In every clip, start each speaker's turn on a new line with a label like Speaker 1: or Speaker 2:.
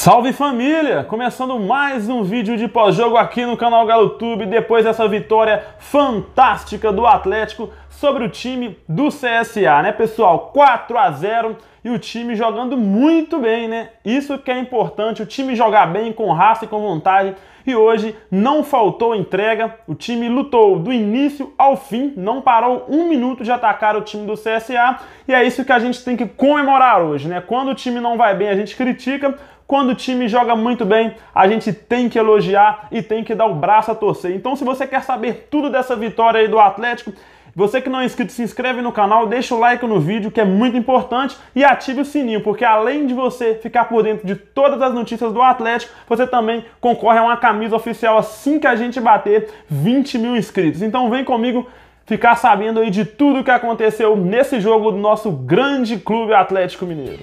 Speaker 1: Salve família! Começando mais um vídeo de pós-jogo aqui no canal GaloTube, depois dessa vitória fantástica do Atlético sobre o time do CSA, né pessoal? 4 a 0 e o time jogando muito bem, né? Isso que é importante, o time jogar bem, com raça e com vontade. E hoje não faltou entrega, o time lutou do início ao fim, não parou um minuto de atacar o time do CSA. E é isso que a gente tem que comemorar hoje, né? Quando o time não vai bem, a gente critica. Quando o time joga muito bem, a gente tem que elogiar e tem que dar o braço a torcer. Então, se você quer saber tudo dessa vitória aí do Atlético, você que não é inscrito, se inscreve no canal, deixa o like no vídeo, que é muito importante, e ative o sininho, porque além de você ficar por dentro de todas as notícias do Atlético, você também concorre a uma camisa oficial assim que a gente bater 20 mil inscritos. Então vem comigo ficar sabendo aí de tudo o que aconteceu nesse jogo do nosso grande clube Atlético Mineiro.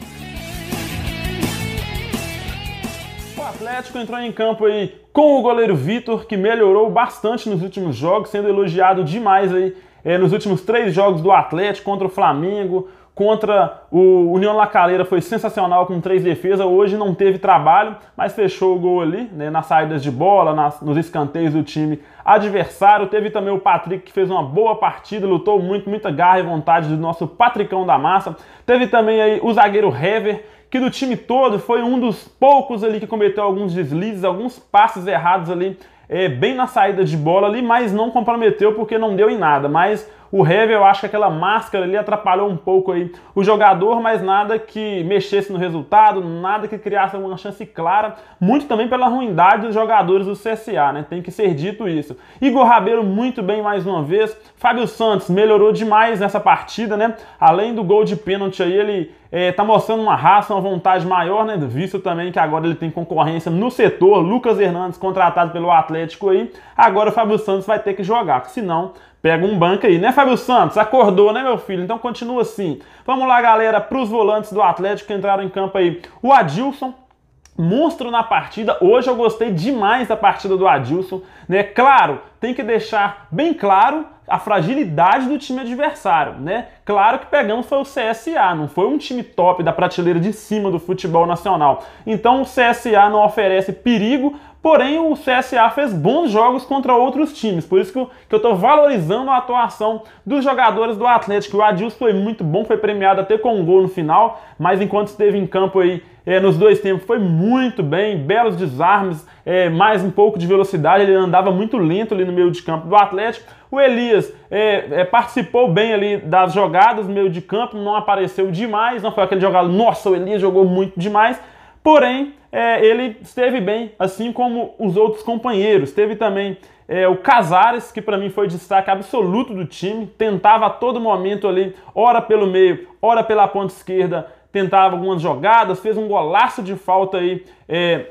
Speaker 1: Atlético entrou em campo aí com o goleiro Vitor, que melhorou bastante nos últimos jogos, sendo elogiado demais aí é, nos últimos três jogos do Atlético contra o Flamengo, contra o União Lacaleira foi sensacional com três defesas. Hoje não teve trabalho, mas fechou o gol ali, né, nas saídas de bola, nas, nos escanteios do time adversário. Teve também o Patrick que fez uma boa partida, lutou muito, muita garra e vontade do nosso Patricão da Massa. Teve também aí o zagueiro Hever que do time todo foi um dos poucos ali que cometeu alguns deslizes, alguns passes errados ali, é, bem na saída de bola ali, mas não comprometeu porque não deu em nada. Mas o Hever, eu acho que aquela máscara ali atrapalhou um pouco aí o jogador, mas nada que mexesse no resultado, nada que criasse uma chance clara, muito também pela ruindade dos jogadores do CSA, né? Tem que ser dito isso. Igor Rabelo muito bem mais uma vez. Fábio Santos melhorou demais nessa partida, né? Além do gol de pênalti aí, ele é, tá mostrando uma raça, uma vontade maior, né? Visto também que agora ele tem concorrência no setor. Lucas Hernandes contratado pelo Atlético aí. Agora o Fábio Santos vai ter que jogar, senão pega um banco aí, né, Fábio Santos? Acordou, né, meu filho? Então continua assim. Vamos lá, galera, para os volantes do Atlético que entraram em campo aí. O Adilson, monstro na partida. Hoje eu gostei demais da partida do Adilson, né? Claro, tem que deixar bem claro a fragilidade do time adversário, né? Claro que pegamos foi o CSA, não foi um time top da prateleira de cima do futebol nacional. Então o CSA não oferece perigo, Porém, o CSA fez bons jogos contra outros times, por isso que eu, estou valorizando a atuação dos jogadores do Atlético. O Adilson foi muito bom, foi premiado até com um gol no final, mas enquanto esteve em campo aí é, nos dois tempos foi muito bem, belos desarmes, é, mais um pouco de velocidade, ele andava muito lento ali no meio de campo do Atlético. O Elias é, participou bem ali das jogadas no meio de campo, não apareceu demais, não foi aquele jogador nossa, o Elias jogou muito demais, Porém, é, ele esteve bem, assim como os outros companheiros. Teve também é, o Casares, que para mim foi destaque absoluto do time, tentava a todo momento ali, ora pelo meio, ora pela ponta esquerda, tentava algumas jogadas, fez um golaço de falta aí é,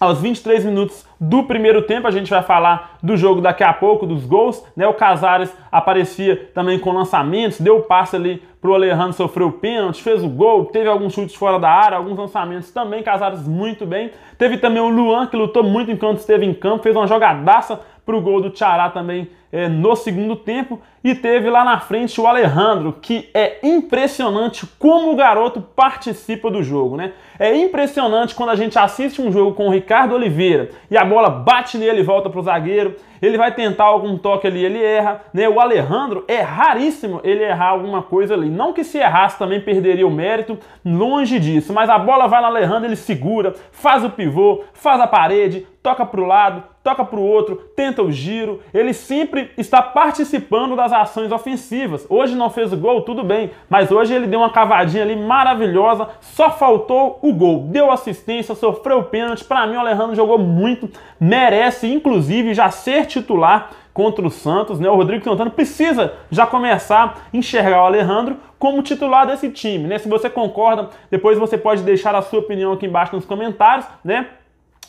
Speaker 1: aos 23 minutos do primeiro tempo. A gente vai falar do jogo daqui a pouco, dos gols. Né? O Casares aparecia também com lançamentos, deu o passe ali pro Alejandro, sofreu o pênalti, fez o gol, teve alguns chutes fora da área, alguns lançamentos também. Casares muito bem. Teve também o Luan, que lutou muito enquanto esteve em campo, fez uma jogadaça para o gol do Ceará também é, no segundo tempo. E teve lá na frente o Alejandro, que é impressionante como o garoto participa do jogo, né? É impressionante quando a gente assiste um jogo com o Ricardo Oliveira e a bola bate nele e volta para o zagueiro ele vai tentar algum toque ali, ele erra, né? O Alejandro é raríssimo ele errar alguma coisa ali. Não que se errasse também perderia o mérito, longe disso, mas a bola vai no Alejandro, ele segura, faz o pivô, faz a parede, toca para o lado, toca para o outro, tenta o giro. Ele sempre está participando das ações ofensivas. Hoje não fez o gol, tudo bem, mas hoje ele deu uma cavadinha ali maravilhosa, só faltou o gol. Deu assistência, sofreu o pênalti. Para mim, o Alejandro jogou muito, merece, inclusive já ser titular contra o Santos, né? O Rodrigo Santana precisa já começar a enxergar o Alejandro como titular desse time, né? Se você concorda, depois você pode deixar a sua opinião aqui embaixo nos comentários, né?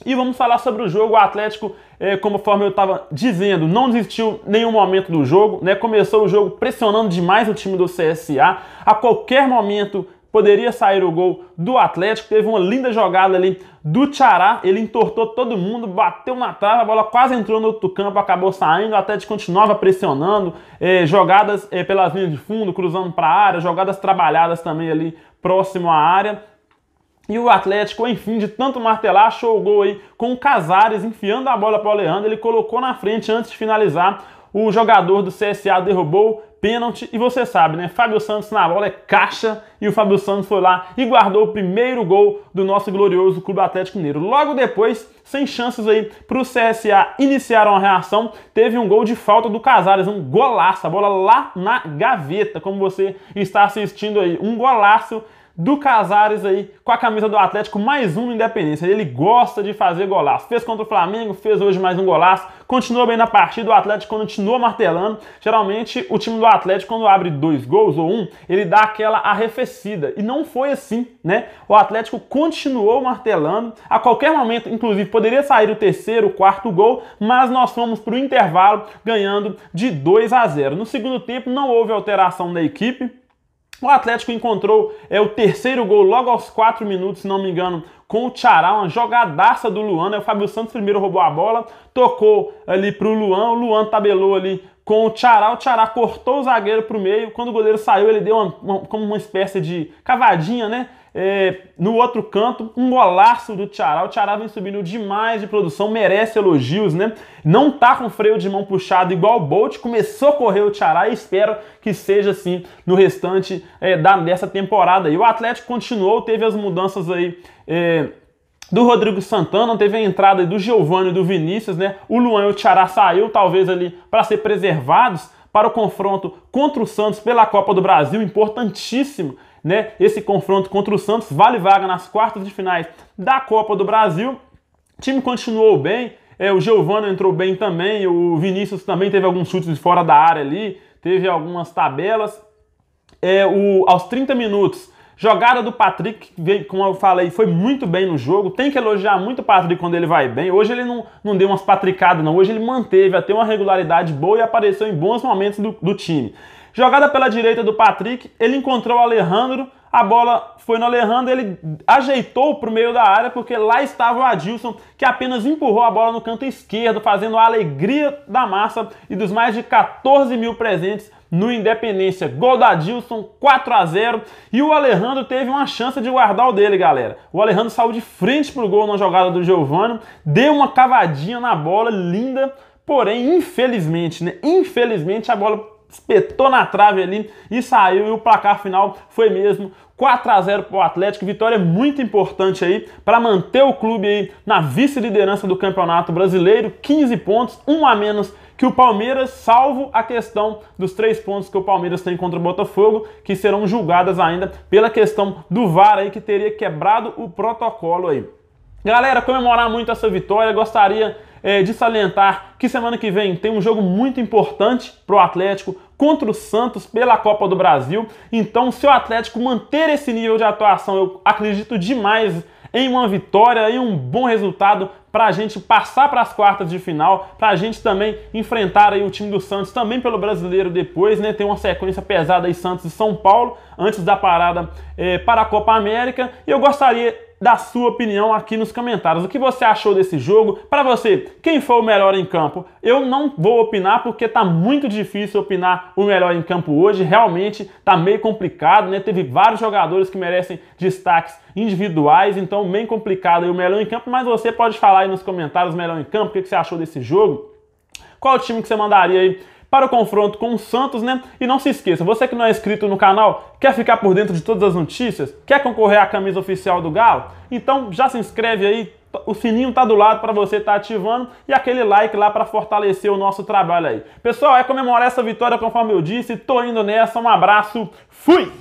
Speaker 1: E vamos falar sobre o jogo. O Atlético, é, conforme eu estava dizendo, não desistiu nenhum momento do jogo. Né? Começou o jogo pressionando demais o time do CSA. A qualquer momento poderia sair o gol do Atlético. Teve uma linda jogada ali do Tchará, ele entortou todo mundo, bateu na trave, a bola quase entrou no outro campo, acabou saindo, o Atlético continuava pressionando, eh, jogadas eh, pelas linhas de fundo, cruzando para a área, jogadas trabalhadas também ali próximo à área. E o Atlético, enfim, de tanto martelar, achou o gol aí com o Casares enfiando a bola para o Leandro. Ele colocou na frente antes de finalizar. O jogador do CSA derrubou, pênalti. E você sabe, né? Fábio Santos na bola é caixa e o Fábio Santos foi lá e guardou o primeiro gol do nosso glorioso Clube Atlético Mineiro. Logo depois, sem chances aí para o CSA iniciar uma reação, teve um gol de falta do Casares, um golaço, a bola lá na gaveta, como você está assistindo aí, um golaço do Casares aí com a camisa do Atlético, mais um no Independência. Ele gosta de fazer golaço. Fez contra o Flamengo, fez hoje mais um golaço continua bem na partida, o Atlético continua martelando. Geralmente, o time do Atlético, quando abre dois gols ou um, ele dá aquela arrefecida. E não foi assim, né? O Atlético continuou martelando. A qualquer momento, inclusive, poderia sair o terceiro, o quarto gol, mas nós fomos para o intervalo ganhando de 2 a 0. No segundo tempo, não houve alteração da equipe. O Atlético encontrou é, o terceiro gol logo aos 4 minutos, se não me engano, com o Tchará, uma jogadaça do Luan. Né? O Fábio Santos primeiro roubou a bola, tocou ali pro Luan, o Luan tabelou ali com o Tchará, o Tchará cortou o zagueiro pro meio. Quando o goleiro saiu, ele deu uma, uma, como uma espécie de cavadinha, né? É, no outro canto, um golaço do Tiará O Tiará vem subindo demais de produção, merece elogios, né? Não tá com freio de mão puxado igual o Bolt. Começou a correr o Tiará e espero que seja assim no restante é, da, dessa temporada. E o Atlético continuou, teve as mudanças aí. É, do Rodrigo Santana, teve a entrada do Giovanni e do Vinícius, né? O Luan e o Tiará saiu, talvez ali para ser preservados para o confronto contra o Santos pela Copa do Brasil, importantíssimo né? Esse confronto contra o Santos vale vaga nas quartas de finais da Copa do Brasil. O time continuou bem, é, o Giovano entrou bem também, o Vinícius também teve alguns chutes de fora da área ali, teve algumas tabelas. É, o, aos 30 minutos, jogada do Patrick, que como eu falei, foi muito bem no jogo. Tem que elogiar muito o Patrick quando ele vai bem. Hoje ele não, não deu umas patricadas, não. Hoje ele manteve até uma regularidade boa e apareceu em bons momentos do, do time. Jogada pela direita do Patrick, ele encontrou o Alejandro, a bola foi no Alejandro, ele ajeitou para o meio da área, porque lá estava o Adilson, que apenas empurrou a bola no canto esquerdo, fazendo a alegria da massa e dos mais de 14 mil presentes no Independência. Gol da Adilson, 4 a 0 E o Alejandro teve uma chance de guardar o dele, galera. O Alejandro saiu de frente pro gol na jogada do Giovano, deu uma cavadinha na bola, linda. Porém, infelizmente, né? Infelizmente a bola espetou na trave ali e saiu. E o placar final foi mesmo 4 a 0 para o Atlético. Vitória muito importante aí para manter o clube aí na vice-liderança do Campeonato Brasileiro. 15 pontos, um a menos que o Palmeiras, salvo a questão dos três pontos que o Palmeiras tem contra o Botafogo, que serão julgadas ainda pela questão do VAR aí que teria quebrado o protocolo aí. Galera, comemorar muito essa vitória, gostaria é, de salientar que semana que vem tem um jogo muito importante para o Atlético contra o Santos pela Copa do Brasil. Então, se o Atlético manter esse nível de atuação, eu acredito demais em uma vitória, e um bom resultado para a gente passar para as quartas de final, para a gente também enfrentar aí o time do Santos também pelo brasileiro depois, né? Tem uma sequência pesada aí Santos e São Paulo antes da parada é, para a Copa América. E eu gostaria da sua opinião aqui nos comentários. O que você achou desse jogo? Para você, quem foi o melhor em campo? Eu não vou opinar porque tá muito difícil opinar o melhor em campo hoje. Realmente tá meio complicado, né? Teve vários jogadores que merecem destaques individuais, então meio complicado o melhor em campo, mas você pode falar aí nos comentários o melhor em campo, o que você achou desse jogo? Qual time que você mandaria aí para o confronto com o Santos, né? E não se esqueça, você que não é inscrito no canal, quer ficar por dentro de todas as notícias, quer concorrer à camisa oficial do Galo, então já se inscreve aí, o sininho tá do lado para você estar tá ativando e aquele like lá para fortalecer o nosso trabalho aí. Pessoal, é comemorar essa vitória conforme eu disse, tô indo nessa, um abraço, fui!